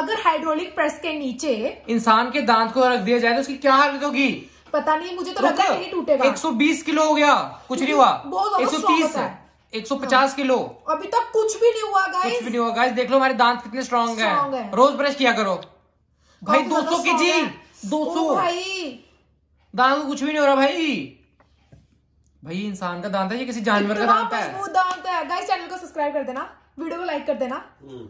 अगर hydraulic press के नीचे इंसान के दांत को रख दिया जाए तो उसकी क्या हालत होगी पता नहीं मुझे तो लग रहा है नहीं टूटेगा 120 किलो हो गया कुछ नहीं हुआ एक सौ तीस है एक सौ पचास हाँ। किलो अभी तक कुछ भी नहीं हुआ गाइस कुछ भी नहीं हुआ गाइस देख लो हमारे दांत कितने स्ट्रांग है रोज ब्रश किया करो भाई दो सौ के जी दो सौ दांत कुछ भी नहीं हो रहा भाई भाई इंसान का दांत है ये किसी जानवर का दांत है दांत है गाइस चैनल को सब्सक्राइब कर देना वीडियो को लाइक कर देना हम्म।